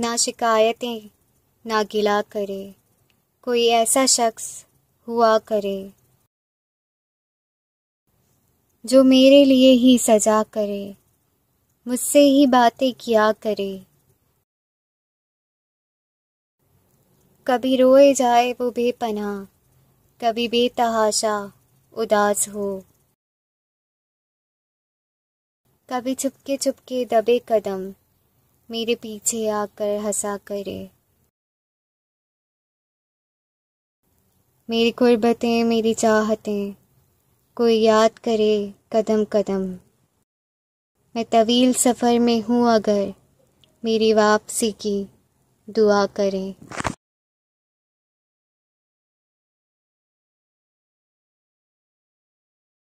ना शिकायतें ना गिला करे कोई ऐसा शख्स हुआ करे जो मेरे लिए ही सजा करे मुझसे ही बातें किया करे कभी रोए जाए वो बेपना कभी बेतहाशा उदास हो कभी छुपके छुपके दबे कदम मेरे पीछे आकर हंसा करे मेरी गुर्बतें मेरी चाहतें कोई याद करे कदम कदम मैं तवील सफ़र में हूँ अगर मेरी वापसी की दुआ करें